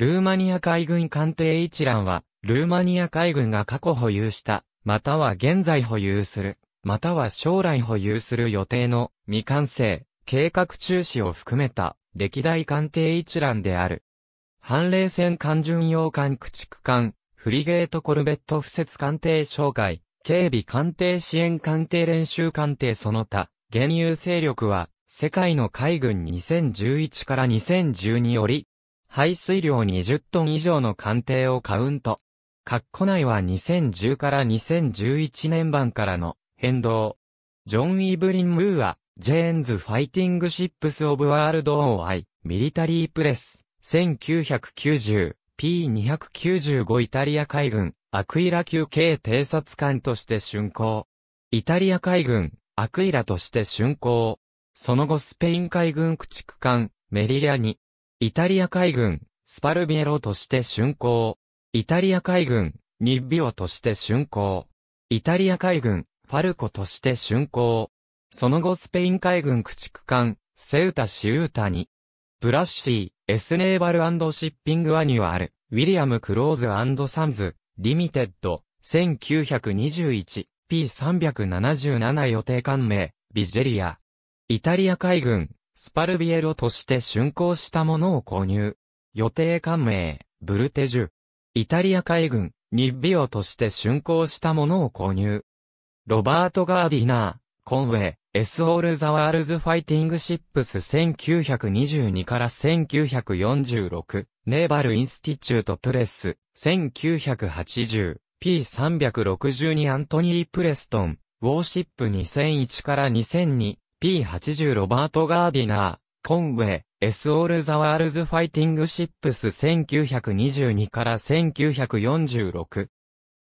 ルーマニア海軍艦艇一覧は、ルーマニア海軍が過去保有した、または現在保有する、または将来保有する予定の未完成、計画中止を含めた歴代艦艇一覧である。反冷戦艦巡洋艦駆逐艦、フリゲートコルベット布設艦艇紹介、警備艦艇支援艦艇練習艦艇その他、現有勢力は、世界の海軍2011から2012より、排水量20トン以上の艦艇をカウント。括弧内は2010から2011年版からの変動。ジョン・イブリン・ムーア、ジェーンズ・ファイティング・シップス・オブ・ワールド・オー・アイ、ミリタリー・プレス、1990、P295 イタリア海軍、アクイラ級軽偵察艦として竣工。イタリア海軍、アクイラとして竣工。その後スペイン海軍駆逐艦、メリリアに、イタリア海軍、スパルビエロとして竣工。イタリア海軍、ニッビオとして竣工。イタリア海軍、ファルコとして竣工。その後スペイン海軍駆逐艦、セウタ・シウータに、ブラッシー、エスネーバルシッピングアニュアル、ウィリアム・クローズサンズ、リミテッド、1921、P377 予定艦名、ビジェリア。イタリア海軍、スパルビエロとして竣工したものを購入。予定艦名、ブルテジュ。イタリア海軍、ニッビオとして竣工したものを購入。ロバート・ガーディナー、コンウェイ、S. オール・ザ・ワールズ・ファイティング・シップス1922から1946、ネーバル・インスティチュート・プレス、1980、P362 アントニー・プレストン、ウォーシップ2001から2002、P80 ロバート・ガーディナー、コンウェイ、S スオール・ザ・ワールズ・ファイティング・シップス。1922から1946。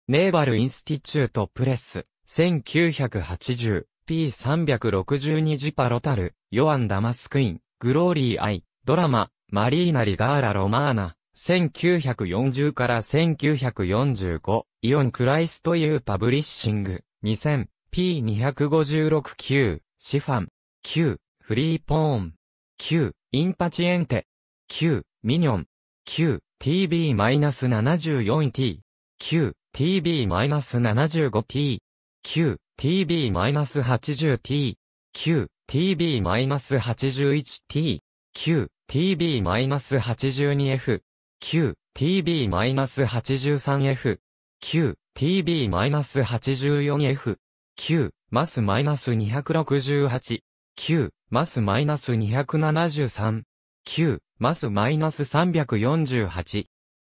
ネーバル・インスティチュート・プレス、1980、P362 ジパロタル、ヨアン・ダマスクイン、グローリー・アイ、ドラマ、マリーナ・リガーラ・ロマーナ、1940から1945、イオン・クライスト・ユー・パブリッシング、2000、P256 級。シファン、9、フリーポーン、9、インパチエンテ、9、ミニョン、9、tb-74t、9、tb-75t、9、tb-80t、9、tb-81t、9、tb-82f、9、tb-83f、9、tb-84f、9、マスマイナス268、9、マスマイナス273、9、マスマイナス348、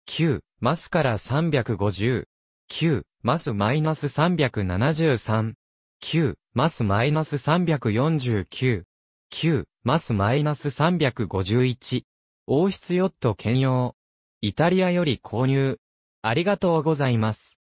9、マスから350、9、マスマイナス373、9、マスマイナス349、9、マスマイナス351、王室ヨット兼用。イタリアより購入。ありがとうございます。